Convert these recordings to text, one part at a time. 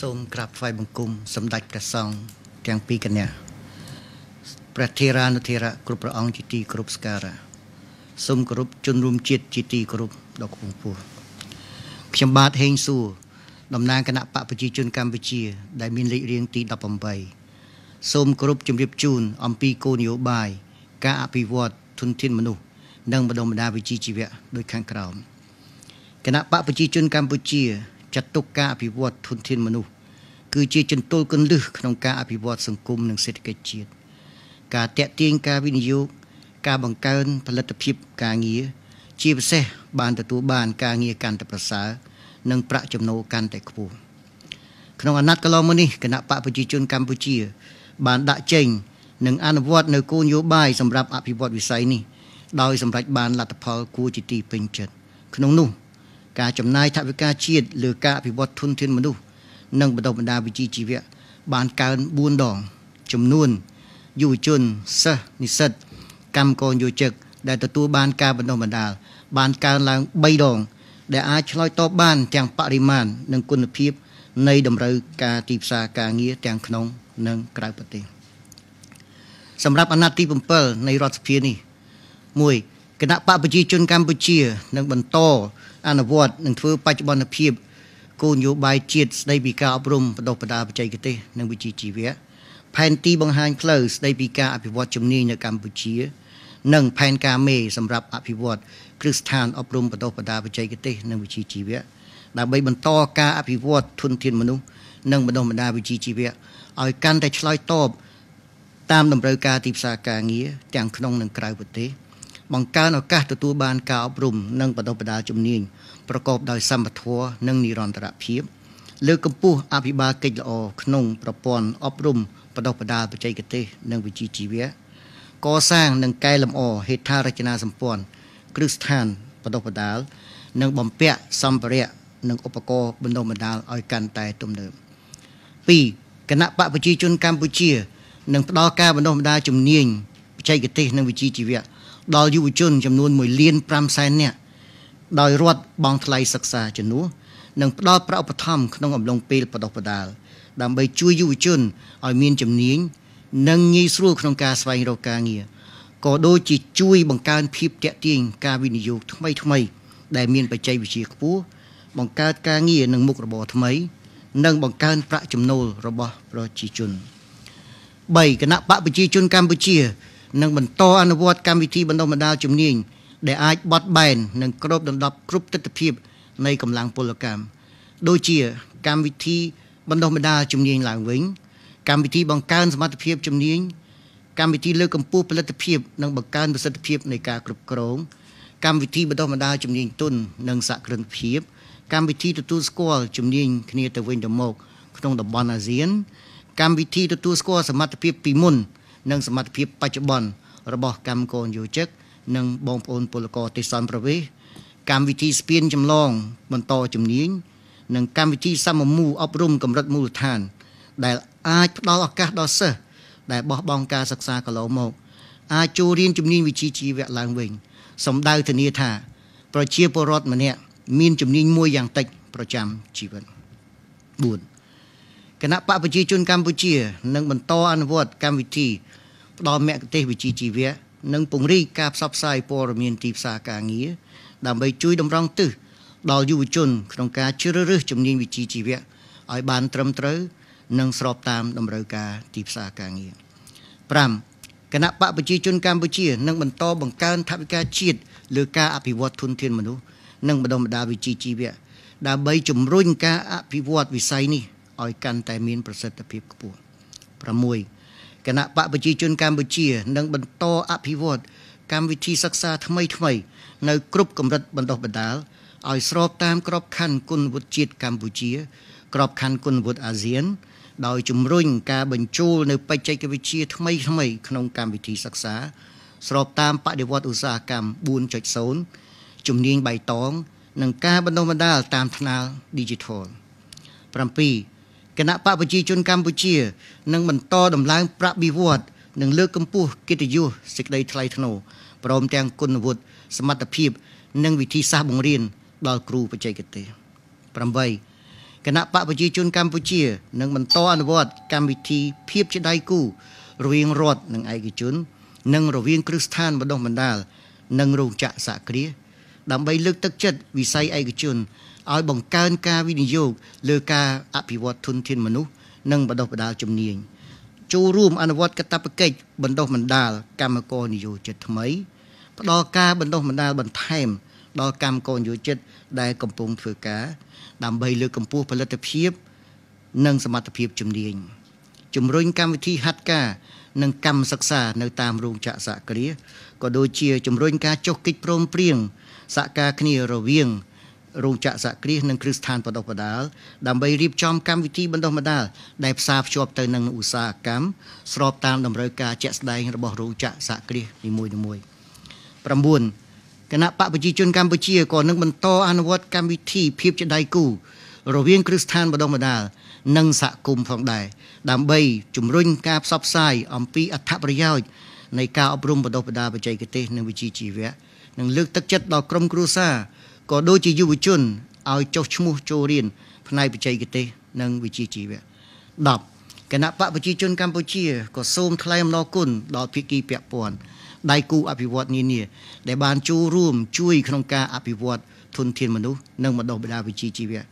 សូមក្រាបថ្វាយបង្គំសម្ដេចព្រះសង្ឃទាំងពីរកញ្ញាព្រះធិរានុធិរៈគ្រប់ព្រះអង្គជាទីគោរពសក្ការៈសូមគោរពជនរួមជាតិជាទីគោរពដ៏ខ្ពង់ខ្ពស់ខ្ញុំបាទហេងសួរតំណាងគណៈបកប្រជាជនកម្ពុជាដែលមានលេខរៀងទី18សូមគោរពជម្រាបជូនអំពីគោលនយោបាយការអភិវឌ្ឍធនធានមនុស្សនិងបណ្ដុំបណ្ដាវិជ្ជាជីវៈដោយខាងក្រោមគណៈបកប្រជាជនកម្ពុជាចាត់ទុកការអភិវឌ្ឍធនធានមនុស្សគឺជាចន្ទុលគន្លឹះក្នុងការអភិវឌ្ឍសង្គមនិងសេដ្ឋកិច្ចជាតិការតេទៀងការវិនិយោគការបង្កើនផលិតភាពការងារជាពិសេស បានទទួលបានការងារកាន់តែប្រសើរនិងប្រាក់ចំណូលកាន់តែខ្ពស់ក្នុងអាណត្តិកន្លងមកនេះគណៈបកប្រជាជនកម្ពុជា បានដាក់ចេញនិងអនុវត្តនៅគោលនយោបាយសម្រាប់អភិវឌ្ឍវិស័យនេះដោយសម្រេចបានលទ្ធផលគួរជាទីពេញចិត្តក្នុងនោះការចំណាយថវិកាជាតិលើការអភិវឌ្ឍធនធានមនុស្សនិងបណ្ដុះបណ្ដាលវិជ្ជាជីវៈបានកើន4ដងចំនួនយុវជនសិស្សនិស្សិតកម្មករយោជិកដែលទទួលបានការបណ្ដុះបណ្ដាលបានកើនឡើង3ដង ដែល អាចឆ្លើយតបបានទាំងបរិមាណនិងគុណភាព នៃតម្រូវការទីផ្សារការងារទាំងក្នុង និងក្រៅប្រទេសសម្រាប់អាណត្តិទី7នៃរដ្ឋសភានេះ1គណៈបកប្រជាជនកម្ពុជានឹងបន្តអនុវត្តនិងធ្វើបច្ចុប្បន្នភាពគោលនយោបាយជាតិស្ដីពីការអប់រំបណ្ដុះបណ្ដាលបច្ចេកទេសនិងវិជ្ជាជីវៈផែនទីបង្ហាញផ្លូវស្ដីពីការអភិវឌ្ឍជំនាញនៅកម្ពុជានិងផែនការមេសម្រាប់អភិវឌ្ឍគ្រឹះស្ថានអប់រំបណ្ដុះបណ្ដាលបច្ចេកទេសនិងវិជ្ជាជីវៈដើម្បីបន្តការអភិវឌ្ឍធនធានមនុស្សនិងបណ្ដុះបណ្ដាលវិជ្ជាជីវៈឲ្យកាន់តែឆ្លើយតបតាមតម្រូវការទីផ្សារការងារទាំងក្នុងនិងក្រៅប្រទេស។បង្កើនឱកាសទទួលបានការអប់រំនិងបណ្ដុះបណ្ដាលជំនាញប្រកប ដោយ សមធម៌និងនិរន្តរភាពលើកកម្ពស់អភិបាលកិច្ចល្អក្នុងប្រព័ន្ធអប់រំបណ្ដុះបណ្ដាលបច្ចេកទេស និងវិជ្ជាជីវៈកសាង និង កែលម្អ ហេដ្ឋារចនាសម្ព័ន្ធគ្រឹះស្ថានបណ្ដុះបណ្ដាលនិងបំពាក់សម្ភារៈនិងឧបករណ៍បណ្ដុះបណ្ដាលឲ្យកាន់តែទំនើប2គណៈបកប្រជាជនកម្ពុជា នឹងផ្ដល់ការបណ្ដុះបណ្ដាលជំនាញបច្ចេកទេសនិងវិជ្ជាជីវៈដល់យុវជន ចំនួន1លាន5សែននាក់ដោយរដ្ឋបង់ថ្លៃសិក្សាជំនួសនិងផ្ដល់ប្រាក់ឧបត្ថម្ភក្នុងអំឡុងពេលបដិបដាលដើម្បី ជួយយុវជនឲ្យមានជំនាញ និងងាយស្រួលក្នុងការស្វែងរកការងារក៏ដូចជាជួយ បង្កើនភាពតាក់ទាញការវិនិយោគថ្មី ថ្មី ដែល មានបច្ចេកវិទ្យាខ្ពស់បង្កើតការងារនិងមុខរបរថ្មីនិងបង្កើនប្រាក់ចំណូលរបស់ប្រជាជន3គណៈបកប្រជាជនកម្ពុជានិងបន្តអនុវត្តកម្មវិធីបណ្ដុះបណ្ដាលជំនាញដែលអាចបត់បែននិងគ្របដណ្ដប់គ្រប់ទិដ្ឋភាព នៃកម្លាំងពលកម្មដូចជា កម្មវិធីបណ្ដុះបណ្ដាលជំនាញឡើងវិញ កម្មវិធីបង្កើនសមត្ថភាពជំនាញកម្មវិធីលើកកម្ពស់ផលិតភាព និងបង្កើនប្រសិទ្ធភាពនៃការគ្រប់គ្រងកម្មវិធីបណ្ដុះបណ្ដាលជំនាញទុននិងសក្តានុភាព កម្មវិធីទទួលស្គាល់ជំនាញគ្នាទៅវិញទៅមក ក្នុងតំបន់អាស៊ានកម្មវិធីទទួលស្គាល់សមត្ថភាពពីមុននិងសមត្ថភាពបច្ចុប្បន្នរបស់កម្មគោនិយោជិកនិងបងប្អូនពលករទេសន្តប្រវេសកម្មវិធីស្ពានចម្លងបន្តជំនាញនិងកម្មវិធីសមមូអប់រំកម្រិតមូលដ្ឋាន ដែល អាចផ្ដល់ឱកាសដល់សិស្សដែលបោះបង់ការសិក្សាកន្លងមក អាចចូលរៀនជំនាញវិជ្ជាជីវៈឡើងវិញសម្ដៅធានាថា ប្រជាពលរដ្ឋម្នាក់មានជំនាញមួយយ៉ាងតិចប្រចាំជីវិត4គណៈបកប្រជាជន កម្ពុជានឹងបន្តអនុវត្តកម្មវិធីផ្ដល់មគ្គទេសវិជ្ជាជីវៈនិងពង្រីកការផ្សព្វផ្សាយព័ត៌មាន ទីផ្សារការងារដើម្បីជួយតម្រង់ទិសដល់យុវជនក្នុងការជ្រើសរើសជំនាញវិជ្ជាជីវៈឲ្យបានត្រឹមត្រូវ និង ស្របតាមតម្រូវការទីផ្សារការងារ5គណៈបកប្រជាជនកម្ពុជានឹងបន្តបង្កើនថវិកាជាតិលើការអភិវឌ្ឍធនធានមនុស្សនិងបណ្ដុំបណ្ដាវិជ្ជាជីវៈដើម្បីជំរុញការអភិវឌ្ឍវិស័យនេះឲ្យកាន់តែមានប្រសិទ្ធភាពខ្ពស់6គណៈបកប្រជាជនកម្ពុជានឹងបន្តអភិវឌ្ឍកម្មវិធីសិក្សាថ្មីថ្មីនៅគ្រប់កម្រិតបណ្ដុះបណ្ដាលឲ្យស្របតាមក្របខ័ណ្ឌគុណវុឌ្ឍិជាតិកម្ពុជា ក្របខ័ណ្ឌគុណវុឌ្ឍិអាស៊ាន ដោយជំរុញការបញ្ចូលនៅបច្ចេកវិទ្យាថ្មីថ្មីក្នុងកម្មវិធីសិក្សា ស្របតាមបដិវត្តឧស្សាហកម្ម4.0ជំនាញបៃតង និងការបណ្ដុះបណ្ដាលតាមថ្នាល Digital 7គណៈបកប្រជាជនកម្ពុជានឹងបន្តដំឡើងប្រាក់បៀវត្សនិងលើកកម្ពស់កិត្តិយសសេចក្តីថ្លៃថ្នូរព្រមទាំងគុណវុឌ្ឍសមត្ថភាព និងវិធីសាស្ត្របង្រៀនដល់គ្រូបច្ចេកទេស8គណៈបកប្រជាជនកម្ពុជានឹងបន្តអនុវត្តកម្មវិធីភាពជាដៃគូរវាងរដ្ឋនិងឯកជន និងរវាងគ្រឹះស្ថានបណ្ដុះបណ្ដាល និងរោងចក្រសហគ្រាសដើម្បីលើកទឹកចិត្តវិស័យឯកជនឲ្យបង្កើនការវិនិយោគលើការអភិវឌ្ឍធនធានមនុស្សនិងបណ្ដុះបណ្ដាលជំនាញចូលរួម អនុវត្តកតបកិច្ចបណ្ដុះបណ្ដាលកម្មករនិយោជិតថ្មី ផ្ដល់ការបណ្ដុះបណ្ដាលបន្ថែម ដល់កម្មករនិយោជិត ដែលកំពុងធ្វើការ ដើម្បីលើកកម្ពស់ផលិតភាព និងសមត្ថភាពជំនាញជំរុញកម្មវិធីហាត់ការនិងកម្មសិក្សានៅតាមរោងចក្រសហគ្រាសក៏ដូចជាជំរុញការចុះកិច្ចព្រមព្រៀងសហការគ្នារវាងរោងចក្រសហគ្រាសនិងគ្រឹះស្ថានបណ្ដុះបណ្ដាលដើម្បីរៀបចំកម្មវិធីបណ្ដុះបណ្ដាលដែលផ្សារភ្ជាប់ទៅនឹងឧស្សាហកម្មស្របតាមតម្រូវការជាក់ស្ដែងរបស់រោងចក្រសហគ្រាសនីមួយៗ9គណៈបកប្រជាជនកម្ពុជាក៏នឹងបន្តអនុវត្តកម្មវិធីភាពជាដៃគូរវាងគ្រឹះស្ថានបណ្ដុះបណ្ដាលនិងសហគមន៍ផងដែរដើម្បីជំរុញការផ្សព្វផ្សាយអំពីអត្ថប្រយោជន៍នៃការអប់រំបណ្ដុះបណ្ដាលបច្ចេកទេសនិងវិជ្ជាជីវៈនិងលើកទឹកចិត្តដល់ក្រុមគ្រួសារក៏ដូចជាយុវជនឲ្យចុះឈ្មោះចូលរៀនផ្នែកបច្ចេកទេស និងវិជ្ជាជីវៈ10គណៈបកប្រជាជនកម្ពុជាក៏សូមថ្លែងអំណរគុណដល់ភាគី ពាក់ព័ន្ធដៃគូអភិវឌ្ឍនានាដែលបានចូលរួម ជួយក្នុងការអភិវឌ្ឍធនធានមនុស្សនិងបណ្ដុះបណ្ដាលវិជ្ជាជីវៈ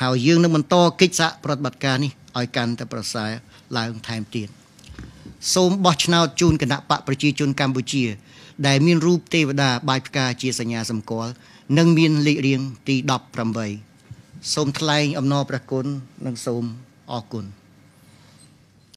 ហើយយើងនឹងបន្តកិច្ចសហប្រតិបត្តិការនេះឲ្យកាន់តែប្រសើរឡើងថែមទៀត។សូមបោះឆ្នោតជូនគណៈបកប្រជាជនកម្ពុជា ដែលមានរូបទេវតាបាយផ្កាជាសញ្ញាសម្គាល់និងមានលេខរៀងទី18សូមថ្លែងអំណរព្រះគុណនិងសូមអរគុណ។